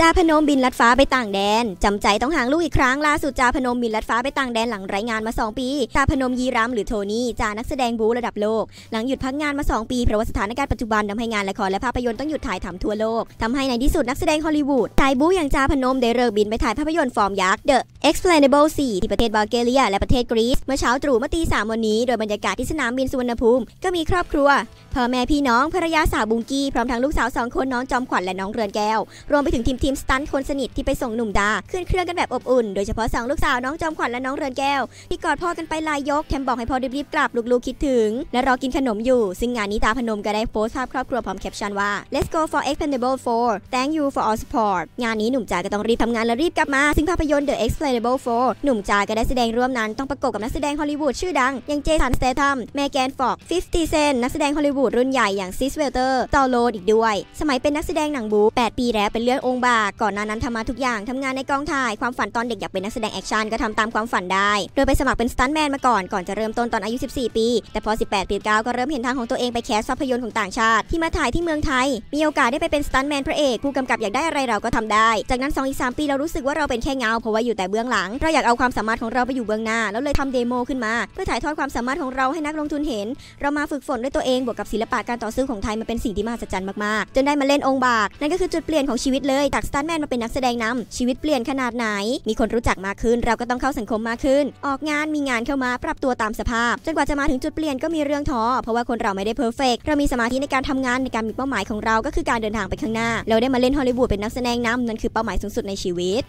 จ่าพนมบินลัดฟ้าไปต่างแดน จำใจต้องห่างลูกอีกครั้ง ล่าสุดจ่าพนมบินลัดฟ้าไปต่างแดนหลังไร้งานมา2ปีจ่าพนมยีรัมหรือโทนี่จ่านักแสดงบูระดับโลก หลังหยุดพักงานมา2ปีเพราะว่าสถานการณ์ปัจจุบันทำให้งานละครและภาพยนตร์ต้องหยุดถ่ายทำทั่วโลกทำให้ในที่สุดนักแสดงฮอลลีวูดสายบูอย่างจ่าพนมได้เลิกบินไปถ่ายภาพยนตร์ฟอร์มยักษ์ The Explainable 4ที่ประเทศบัลแกเรียและประเทศกรีซ เมื่อเช้าตรู่เมื่อตีสามวันนี้โดยบรรยากาศที่สนามบินสุวรรณภูมิ ก็มีครอบครัวพ่อแม่พี่น้องภรรยาสาวบุงกี้พร้อมทั้งลูกสาวสองคนน้องจอมขวัญและน้องเรือนแก้ว รวมไปถึงทีมทีมสตันคนสนิท ที่ไปส่งหนุ่มดาขึ้นเครื่องกันแบบอบอุ่น โดยเฉพาะสองลูกสาวน้องจอมขวัญและน้องเรือนแก้วที่กอดพ่อกันไปลายยกแถมบอกให้พ่อรีบๆกลับลูกๆคิดถึง และรอกินขนมอยู่ซึ่งงานนี้ตาพนมก็ได้โพสต์ภาพครอบครัวพร้อมแคปชั่นว่า let's go for expendable 4 thank you for all support งานนี้หนุ่มจาก็ต้องรีบทำงานและรีบกลับมา ซึ่งภาพยนตร์ The expendable 4หนุ่มจาก็ได้แสดงร่วมนั้นต้องประกบกับนักแสดงฮอลลีวูดชื่อดังอย่างเจสันสเตทัมแมแกนฟอกี้เซนนักแสดงฮอลลีวูดูรรุ่นใหญ่อย่างซิสเวลเตอร์ตอโลดอีกด้วยสมัยเป็นนักแสดงหนังบู๊8ปีแล้วเป็นเลื่อดองค์บากก่อนหน้านั้นทำมาทุกอย่างทำงานในกองถ่ายความฝันตอนเด็กอยากเป็นนักแสดงแอคชั่นก็ทำตามความฝันได้ โดยไปสมัครเป็นสตันแมนมาก่อนก่อนจะเริ่มต้นตอนอายุ 14 ปี แต่พอ 18 ปีเก็เริ่มเห็นทางของตัวเองไปแคสภาพยนตร์ของต่างชาติที่มาถ่ายที่เมืองไทย มีโอกาสได้ไปเป็นสตันแมนพระเอกผู้กำกับอยากได้อะไรเราก็ทำได้ จากนั้น2อีก3ปีเรารู้สึกว่าเราเป็นแค่เงาเพราะว่าอยู่แต่เบื้องหลัง เราอยากเอาความสามารถของเราไปอยู่เบื้องหน้า แล้วเลยทำเดโมขึ้นมา เพื่อถ่ายทอดความสามารถของเราให้นักลงทุนเห็น เรามาฝึกฝนด้วยตัวเองบวกกับศิศิลปะการต่อสู้ของไทยมาเป็นสิ่งที่มหัศจรรย์มากๆ จนได้มาเล่นองค์บากนั่นก็คือจุดเปลี่ยนของชีวิตเลย จากสตันแมนมาเป็นนักแสดงนำชีวิตเปลี่ยนขนาดไหน มีคนรู้จักมากขึ้น เราก็ต้องเข้าสังคมมากขึ้น ออกงานมีงานเข้ามาปรับตัวตามสภาพ จนกว่าจะมาถึงจุดเปลี่ยนก็มีเรื่องท้อเพราะว่าคนเราไม่ได้เพอร์เฟกเรามีสมาธิในการทำงานในการมีเป้าหมายของเราก็คือการเดินทางไปข้างหน้า เราได้มาเล่นฮอลลีวูดเป็นนักแสดงนำนั่นคือเป้าหมายสูงสุดในชีวิต